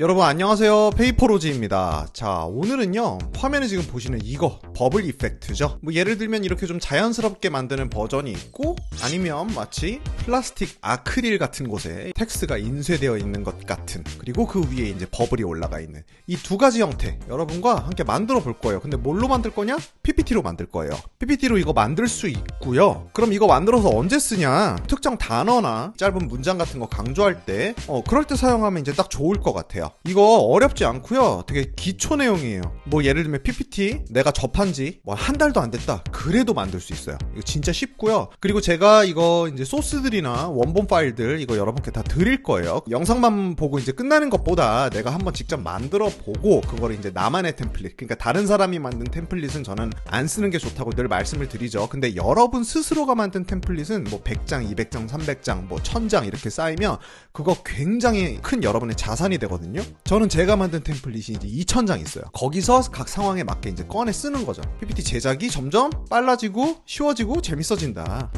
여러분 안녕하세요 페이퍼로지입니다 자 오늘은요 화면에 지금 보시는 이거 버블 이펙트죠. 뭐 예를 들면 이렇게 좀 자연스럽게 만드는 버전이 있고 아니면 마치 플라스틱 아크릴 같은 곳에 텍스트가 인쇄되어 있는 것 같은 그리고 그 위에 이제 버블이 올라가 있는 이 두 가지 형태 여러분과 함께 만들어 볼 거예요. 근데 뭘로 만들 거냐? PPT로 만들 거예요. PPT로 이거 만들 수 있고요. 그럼 이거 만들어서 언제 쓰냐? 특정 단어나 짧은 문장 같은 거 강조할 때 어, 그럴 때 사용하면 이제 딱 좋을 것 같아요. 이거 어렵지 않고요. 되게 기초 내용이에요. 뭐 예를 들면 PPT 내가 접한 산지 뭐한 달도 안 됐다 그래도 만들 수 있어요 이거 진짜 쉽고요 그리고 제가 이거 이제 소스들이나 원본 파일들 이거 여러분께 다 드릴 거예요 영상만 보고 이제 끝나는 것보다 내가 한번 직접 만들어 보고 그걸 이제 나만의 템플릿 그러니까 다른 사람이 만든 템플릿은 저는 안 쓰는 게 좋다고 늘 말씀을 드리죠 근데 여러분 스스로가 만든 템플릿은 뭐 100장 200장 300장 뭐 1000장 이렇게 쌓이면 그거 굉장히 큰 여러분의 자산이 되거든요 저는 제가 만든 템플릿이 이제 2000장 있어요 거기서 각 상황에 맞게 이제 꺼내 쓰는 거죠 거죠. PPT 제작이 점점 빨라지고 쉬워지고 재밌어진다.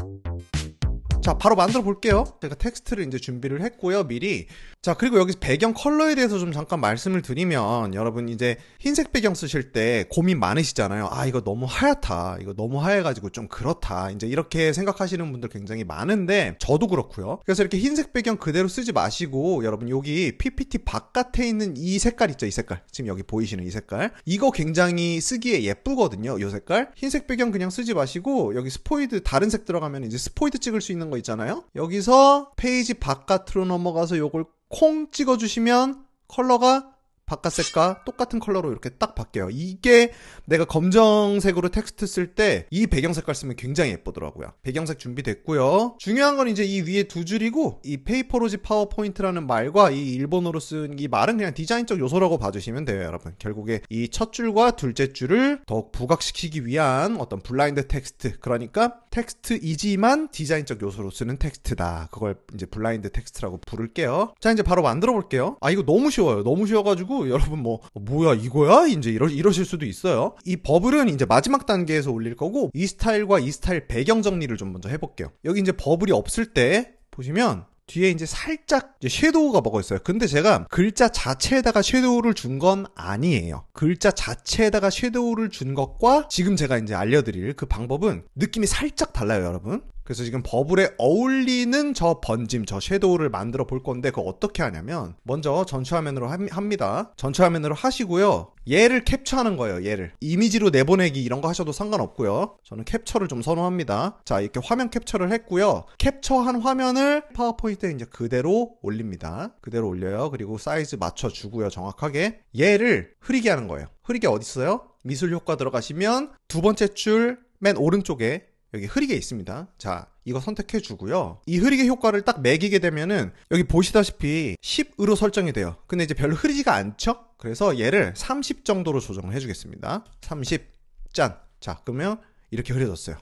자, 바로 만들어 볼게요. 제가 텍스트를 이제 준비를 했고요, 미리. 자, 그리고 여기 배경 컬러에 대해서 좀 잠깐 말씀을 드리면, 여러분 이제 흰색 배경 쓰실 때 고민 많으시잖아요. 아, 이거 너무 하얗다. 이거 너무 하얘가지고 좀 그렇다. 이제 이렇게 생각하시는 분들 굉장히 많은데, 저도 그렇고요. 그래서 이렇게 흰색 배경 그대로 쓰지 마시고, 여러분 여기 PPT 바깥에 있는 이 색깔 있죠? 이 색깔. 지금 여기 보이시는 이 색깔. 이거 굉장히 쓰기에 예쁘거든요. 이 색깔. 흰색 배경 그냥 쓰지 마시고, 여기 스포이드, 다른 색 들어가면 이제 스포이드 찍을 수 있는 거거 있잖아요. 여기서 페이지 바깥으로 넘어가서 요걸 콩 찍어주시면 컬러가 바깥색과 똑같은 컬러로 이렇게 딱 바뀌어요. 이게 내가 검정색으로 텍스트 쓸 때 이 배경 색깔 쓰면 굉장히 예쁘더라고요. 배경색 준비됐고요. 중요한 건 이제 이 위에 두 줄이고 이 페이퍼로지 파워포인트라는 말과 이 일본어로 쓴 이 말은 그냥 디자인적 요소라고 봐주시면 돼요, 여러분. 결국에 이 첫 줄과 둘째 줄을 더욱 부각시키기 위한 어떤 블라인드 텍스트 그러니까 텍스트이지만 디자인적 요소로 쓰는 텍스트다. 그걸 이제 블라인드 텍스트라고 부를게요. 자 이제 바로 만들어 볼게요. 아 이거 너무 쉬워요. 너무 쉬워가지고 해가지고 여러분 뭐 어, 뭐야 이거야 이제 이러 이러실 수도 있어요. 이 버블은 이제 마지막 단계에서 올릴 거고 이 스타일과 이 스타일 배경 정리를 좀 먼저 해볼게요. 여기 이제 버블이 없을 때 보시면 뒤에 이제 살짝 이제 섀도우가 먹어 있어요. 근데 제가 글자 자체에다가 섀도우를 준 건 아니에요. 글자 자체에다가 섀도우를 준 것과 지금 제가 이제 알려드릴 그 방법은 느낌이 살짝 달라요, 여러분. 그래서 지금 버블에 어울리는 저 번짐, 저 섀도우를 만들어 볼 건데 그거 어떻게 하냐면 먼저 전체화면으로 합니다. 전체화면으로 하시고요. 얘를 캡처하는 거예요. 얘를 이미지로 내보내기 이런 거 하셔도 상관없고요. 저는 캡처를 좀 선호합니다. 자 이렇게 화면 캡처를 했고요. 캡처한 화면을 파워포인트에 이제 그대로 올립니다. 그대로 올려요. 그리고 사이즈 맞춰주고요. 정확하게 얘를 흐리게 하는 거예요. 흐리게 어딨어요 미술 효과 들어가시면 두 번째 줄 맨 오른쪽에 여기 흐리게 있습니다. 자, 이거 선택해 주고요. 이 흐리게 효과를 딱 매기게 되면은 여기 보시다시피 10으로 설정이 돼요. 근데 이제 별로 흐리지가 않죠? 그래서 얘를 30 정도로 조정을 해 주겠습니다. 30. 짠. 자, 그러면 이렇게 흐려졌어요.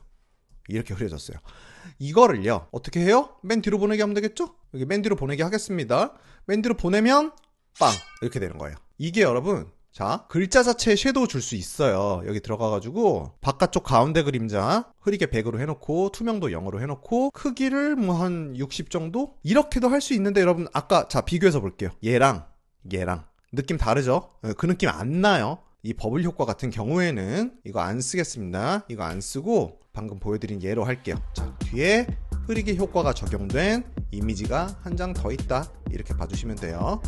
이렇게 흐려졌어요. 이거를요. 어떻게 해요? 맨 뒤로 보내기 하면 되겠죠? 여기 맨 뒤로 보내기 하겠습니다. 맨 뒤로 보내면 빵 이렇게 되는 거예요. 이게 여러분 자, 글자 자체에 섀도우 줄 수 있어요. 여기 들어가가지고 바깥쪽 가운데 그림자 흐리게 100으로 해놓고 투명도 0으로 해놓고 크기를 뭐 한 60 정도? 이렇게도 할 수 있는데 여러분 아까 자 비교해서 볼게요. 얘랑 얘랑 느낌 다르죠? 어, 그 느낌 안 나요. 이 버블 효과 같은 경우에는 이거 안 쓰겠습니다. 이거 안 쓰고 방금 보여드린 예로 할게요. 자, 뒤에 흐리게 효과가 적용된 이미지가 한 장 더 있다. 이렇게 봐주시면 돼요.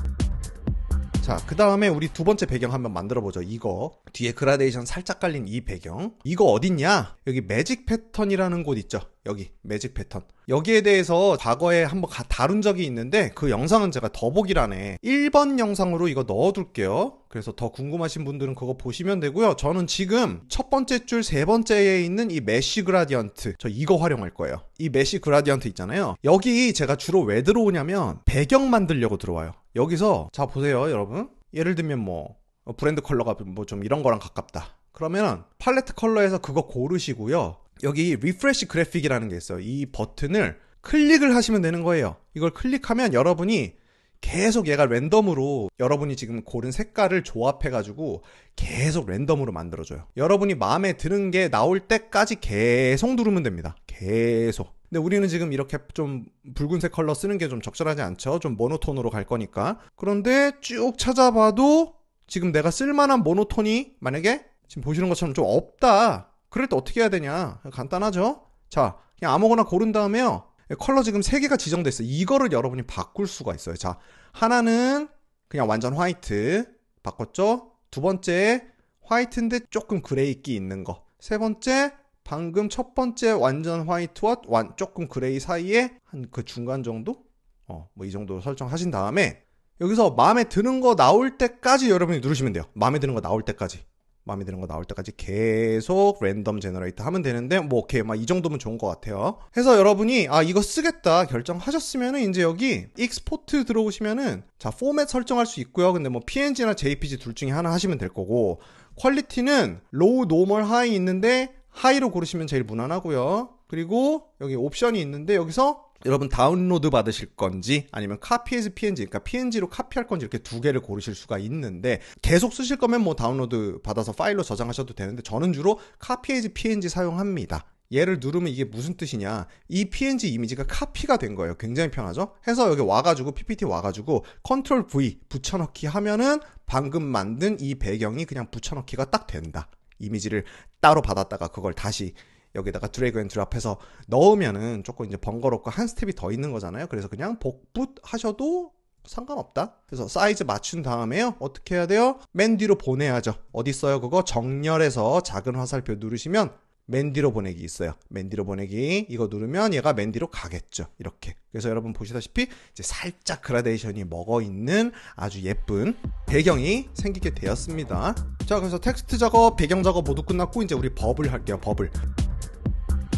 자, 그 다음에 우리 두 번째 배경 한번 만들어보죠. 이거. 뒤에 그라데이션 살짝 깔린 이 배경. 이거 어딨냐? 여기 매직 패턴이라는 곳 있죠. 여기 매직 패턴 여기에 대해서 과거에 한번 다룬 적이 있는데 그 영상은 제가 더보기란에 1번 영상으로 이거 넣어둘게요 그래서 더 궁금하신 분들은 그거 보시면 되고요 저는 지금 첫 번째 줄 세 번째에 있는 이 메쉬 그라디언트 저 이거 활용할 거예요 이 메쉬 그라디언트 있잖아요 여기 제가 주로 왜 들어오냐면 배경 만들려고 들어와요 여기서 자 보세요 여러분 예를 들면 뭐 어, 브랜드 컬러가 뭐 좀 이런 거랑 가깝다 그러면 팔레트 컬러에서 그거 고르시고요 여기 리프레시 그래픽이라는 게 있어요 이 버튼을 클릭을 하시면 되는 거예요 이걸 클릭하면 여러분이 계속 얘가 랜덤으로 여러분이 지금 고른 색깔을 조합해가지고 계속 랜덤으로 만들어줘요. 여러분이 마음에 드는 게 나올 때까지 계속 누르면 됩니다. 계속. 근데 우리는 지금 이렇게 좀 붉은색 컬러 쓰는 게 좀 적절하지 않죠? 좀 모노톤으로 갈 거니까. 그런데 쭉 찾아봐도 지금 내가 쓸만한 모노톤이 만약에 지금 보시는 것처럼 좀 없다. 그럴 때 어떻게 해야 되냐? 간단하죠? 자, 그냥 아무거나 고른 다음에요. 컬러 지금 3개가 지정됐어요 이거를 여러분이 바꿀 수가 있어요. 자, 하나는 그냥 완전 화이트 바꿨죠? 두 번째 화이트인데 조금 그레이 끼 있는 거. 세 번째 방금 첫 번째 완전 화이트와 완, 조금 그레이 사이에 한 그 중간 정도? 어, 뭐 이 정도 설정하신 다음에 여기서 마음에 드는 거 나올 때까지 여러분이 누르시면 돼요. 마음에 드는 거 나올 때까지. 마음에 드는 거 나올 때까지 계속 랜덤 제너레이트 하면 되는데 뭐 오케이 막 이 정도면 좋은 것 같아요 해서 여러분이 아 이거 쓰겠다 결정하셨으면은 이제 여기 익스포트 들어오시면은 자 포맷 설정할 수 있고요 근데 뭐 png나 jpg 둘 중에 하나 하시면 될 거고 퀄리티는 로우 노멀 하이 있는데 하이로 고르시면 제일 무난하고요. 그리고 여기 옵션이 있는데 여기서 여러분 다운로드 받으실 건지 아니면 카피에서 PNG 그러니까 PNG로 카피할 건지 이렇게 두 개를 고르실 수가 있는데 계속 쓰실 거면 뭐 다운로드 받아서 파일로 저장하셔도 되는데 저는 주로 카피에서 PNG 사용합니다. 얘를 누르면 이게 무슨 뜻이냐 이 PNG 이미지가 카피가 된 거예요 굉장히 편하죠 해서 여기 와가지고 PPT 와가지고 컨트롤 V 붙여넣기 하면은 방금 만든 이 배경이 그냥 붙여넣기가 딱 된다 이미지를 따로 받았다가 그걸 다시 여기다가 드래그 앤 드랍해서 넣으면은 조금 이제 번거롭고 한 스텝이 더 있는 거잖아요. 그래서 그냥 복붙 하셔도 상관없다. 그래서 사이즈 맞춘 다음에요. 어떻게 해야 돼요? 맨 뒤로 보내야죠. 어디 있어요? 그거 정렬해서 작은 화살표 누르시면 맨디로 보내기 있어요. 맨디로 보내기 이거 누르면 얘가 맨디로 가겠죠. 이렇게. 그래서 여러분 보시다시피 이제 살짝 그라데이션이 먹어 있는 아주 예쁜 배경이 생기게 되었습니다. 자, 그래서 텍스트 작업, 배경 작업 모두 끝났고 이제 우리 버블 할게요. 버블.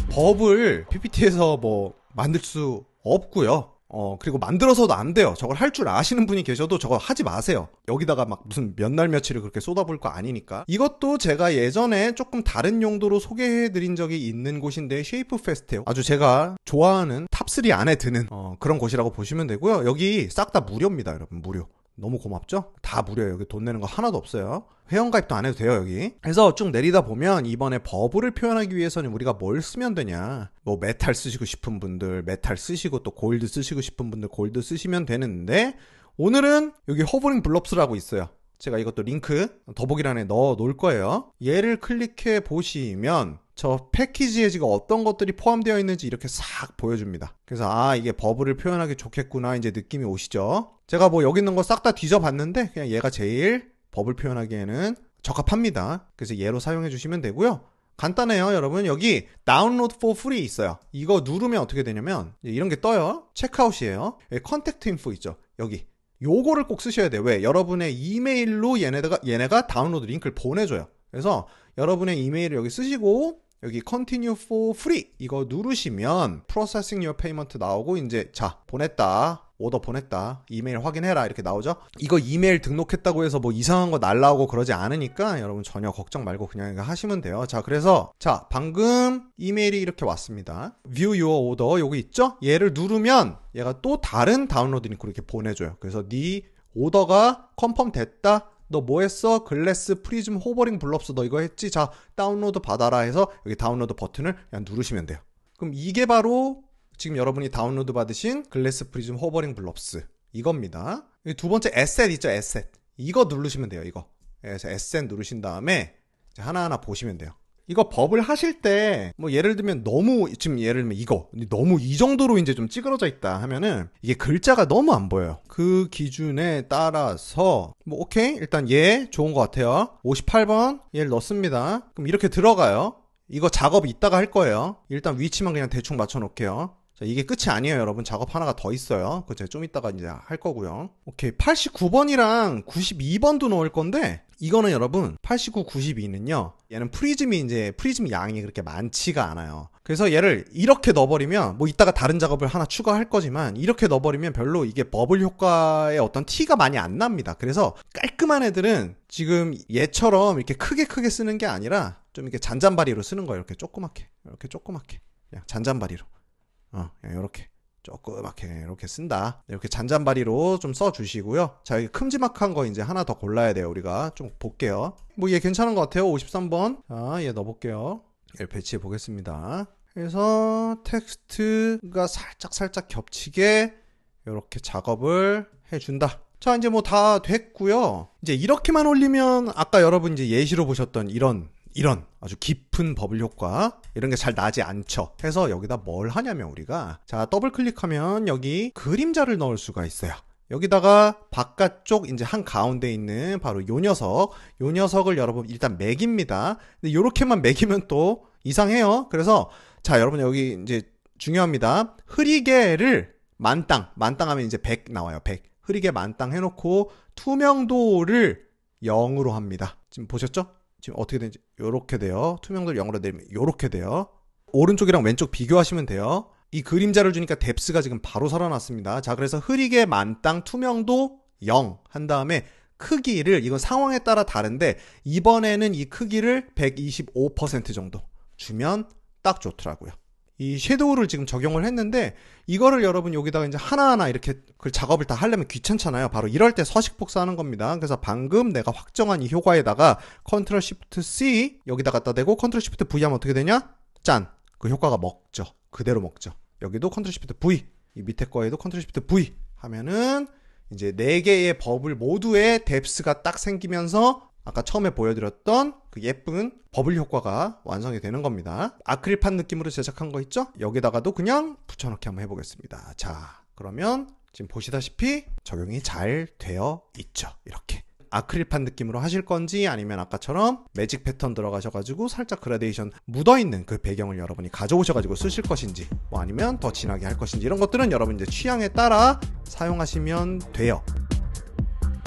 버블 PPT에서 뭐 만들 수 없고요. 어, 그리고 만들어서도 안 돼요. 저걸 할 줄 아시는 분이 계셔도 저거 하지 마세요. 여기다가 막 무슨 몇 날 며칠을 그렇게 쏟아볼 거 아니니까. 이것도 제가 예전에 조금 다른 용도로 소개해드린 적이 있는 곳인데, 쉐이프 페스트예요. 아주 제가 좋아하는 탑3 안에 드는, 어, 그런 곳이라고 보시면 되고요. 여기 싹 다 무료입니다, 여러분. 무료. 너무 고맙죠? 다 무료예요. 여기 돈 내는 거 하나도 없어요. 회원가입도 안 해도 돼요, 여기. 그래서 쭉 내리다 보면 이번에 버블을 표현하기 위해서는 우리가 뭘 쓰면 되냐. 뭐 메탈 쓰시고 싶은 분들 메탈 쓰시고 또 골드 쓰시고 싶은 분들 골드 쓰시면 되는데 오늘은 여기 허브링 블럽스라고 있어요. 제가 이것도 링크 더보기란에 넣어 놓을 거예요. 얘를 클릭해 보시면 저 패키지에 지금 어떤 것들이 포함되어 있는지 이렇게 싹 보여줍니다. 그래서 아 이게 버블을 표현하기 좋겠구나 이제 느낌이 오시죠. 제가 뭐 여기 있는 거 싹 다 뒤져봤는데 그냥 얘가 제일 버블 표현하기에는 적합합니다. 그래서 얘로 사용해 주시면 되고요. 간단해요 여러분 여기 다운로드 포 o r 있어요 이거 누르면 어떻게 되냐면 이런 게 떠요 체크아웃이에요 컨택트 인포 있죠 여기 요거를 꼭 쓰셔야 돼요. 왜? 여러분의 이메일로 얘네가, 얘네가 다운로드 링크를 보내줘요. 그래서 여러분의 이메일을 여기 쓰시고, 여기 continue for free 이거 누르시면 processing your payment 나오고 이제 자 보냈다 오더 보냈다. 이메일 확인해라. 이렇게 나오죠? 이거 이메일 등록했다고 해서 뭐 이상한 거 날라오고 그러지 않으니까 여러분 전혀 걱정 말고 그냥 하시면 돼요. 자, 그래서 자, 방금 이메일이 이렇게 왔습니다. View Your Order 여기 있죠? 얘를 누르면 얘가 또 다른 다운로드 링크로 이렇게 보내줘요. 그래서 네 오더가 컨펌 됐다. 너 뭐 했어? 글래스 프리즘 호버링 블럽스 너 이거 했지? 자, 다운로드 받아라 해서 여기 다운로드 버튼을 그냥 누르시면 돼요. 그럼 이게 바로 지금 여러분이 다운로드 받으신 글래스 프리즘 호버링 블럽스 이겁니다. 두 번째 에셋 있죠, 에셋. 이거 누르시면 돼요, 이거. 그서 예, 에셋 누르신 다음에 하나하나 보시면 돼요. 이거 법을 하실 때 뭐 예를 들면 너무 지금 예를 들면 이거 너무 이 정도로 이제 좀 찌그러져 있다 하면은 이게 글자가 너무 안 보여요. 그 기준에 따라서 뭐 오케이 일단 얘 예, 좋은 것 같아요. 58번 얘를 예, 넣습니다. 그럼 이렇게 들어가요. 이거 작업 이따가 할 거예요. 일단 위치만 그냥 대충 맞춰 놓을게요. 자, 이게 끝이 아니에요, 여러분. 작업 하나가 더 있어요. 그 제가 좀 이따가 이제 할 거고요. 오케이. 89번이랑 92번도 넣을 건데 이거는 여러분 89, 92는요. 얘는 프리즘이 이제 프리즘 양이 그렇게 많지가 않아요. 그래서 얘를 이렇게 넣어버리면 뭐 이따가 다른 작업을 하나 추가할 거지만 이렇게 넣어버리면 별로 이게 버블 효과의 어떤 티가 많이 안 납니다. 그래서 깔끔한 애들은 지금 얘처럼 이렇게 크게 크게 쓰는 게 아니라 좀 이렇게 잔잔바리로 쓰는 거예요. 이렇게 조그맣게 이렇게 조그맣게 그냥 잔잔바리로. 어, 그냥 예, 이렇게 조그맣게 이렇게 쓴다. 이렇게 잔잔바리로 좀 써주시고요. 자, 여기 큼지막한 거 이제 하나 더 골라야 돼요. 우리가 좀 볼게요. 뭐 얘 괜찮은 것 같아요. 53번. 아, 얘 넣어볼게요. 얘 예, 배치해 보겠습니다. 그래서 텍스트가 살짝 살짝 겹치게 이렇게 작업을 해준다. 자, 이제 뭐 다 됐고요. 이제 이렇게만 올리면 아까 여러분 이제 예시로 보셨던 이런 이런 아주 깊은 버블 효과 이런 게 잘 나지 않죠. 해서 여기다 뭘 하냐면 우리가 자 더블 클릭하면 여기 그림자를 넣을 수가 있어요. 여기다가 바깥쪽 이제 한 가운데 있는 바로 요 녀석, 요 녀석을 여러분 일단 매깁니다. 근데 요렇게만 매기면 또 이상해요. 그래서 자 여러분 여기 이제 중요합니다. 흐리게를 만땅, 만땅하면 이제 100 나와요. 100 흐리게 만땅 해놓고 투명도를 0으로 합니다. 지금 보셨죠? 지금 어떻게 되는지 요렇게 돼요. 투명도를 0으로 내리면 요렇게 돼요. 오른쪽이랑 왼쪽 비교하시면 돼요. 이 그림자를 주니까 뎁스가 지금 바로 살아났습니다. 자, 그래서 흐리게 만땅 투명도 0 한 다음에 크기를 이건 상황에 따라 다른데 이번에는 이 크기를 125% 정도 주면 딱 좋더라고요. 이 섀도우를 지금 적용을 했는데 이거를 여러분 여기다가 이제 하나하나 이렇게 그 작업을 다 하려면 귀찮잖아요. 바로 이럴 때 서식 복사하는 겁니다. 그래서 방금 내가 확정한 이 효과에다가 컨트롤 시프트 C 여기다 갖다 대고 컨트롤 시프트 V 하면 어떻게 되냐? 짠. 그 효과가 먹죠. 그대로 먹죠. 여기도 컨트롤 시프트 V 이 밑에 거에도 컨트롤 시프트 V 하면은 이제 네 개의 버블 모두의 뎁스가 딱 생기면서 아까 처음에 보여드렸던 그 예쁜 버블 효과가 완성이 되는 겁니다. 아크릴판 느낌으로 제작한 거 있죠? 여기다가도 그냥 붙여넣기 한번 해보겠습니다. 자, 그러면 지금 보시다시피 적용이 잘 되어 있죠. 이렇게. 아크릴판 느낌으로 하실 건지 아니면 아까처럼 매직 패턴 들어가셔가지고 살짝 그라데이션 묻어있는 그 배경을 여러분이 가져오셔가지고 쓰실 것인지 뭐 아니면 더 진하게 할 것인지 이런 것들은 여러분 이제 취향에 따라 사용하시면 돼요.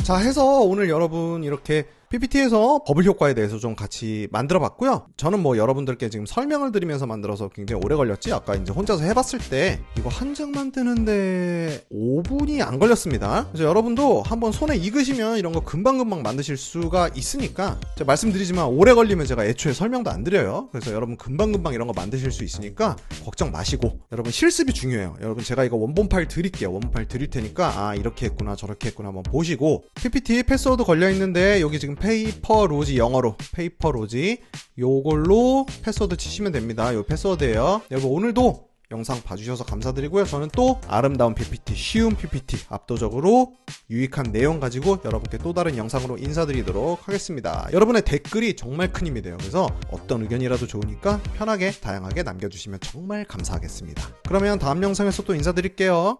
자 해서 오늘 여러분 이렇게 PPT에서 버블 효과에 대해서 좀 같이 만들어 봤고요. 저는 뭐 여러분들께 지금 설명을 드리면서 만들어서 굉장히 오래 걸렸지. 아까 이제 혼자서 해봤을 때 이거 한장 만드는데 5분이 안 걸렸습니다. 그래서 여러분도 한번 손에 익으시면 이런 거 금방금방 만드실 수가 있으니까 제가 말씀드리지만 오래 걸리면 제가 애초에 설명도 안 드려요. 그래서 여러분 금방금방 이런 거 만드실 수 있으니까 걱정 마시고 여러분 실습이 중요해요. 여러분 제가 이거 원본 파일 드릴게요. 원본 파일 드릴 테니까 아 이렇게 했구나 저렇게 했구나 한번 보시고 PPT 패스워드 걸려 있는데 여기 지금 페이퍼로지 영어로 페이퍼로지 요걸로 패스워드 치시면 됩니다. 요 패스워드예요. 여러분 오늘도 영상 봐주셔서 감사드리고요. 저는 또 아름다운 PPT, 쉬운 PPT, 압도적으로 유익한 내용 가지고 여러분께 또 다른 영상으로 인사드리도록 하겠습니다. 여러분의 댓글이 정말 큰 힘이 돼요. 그래서 어떤 의견이라도 좋으니까 편하게 다양하게 남겨주시면 정말 감사하겠습니다. 그러면 다음 영상에서 또 인사드릴게요.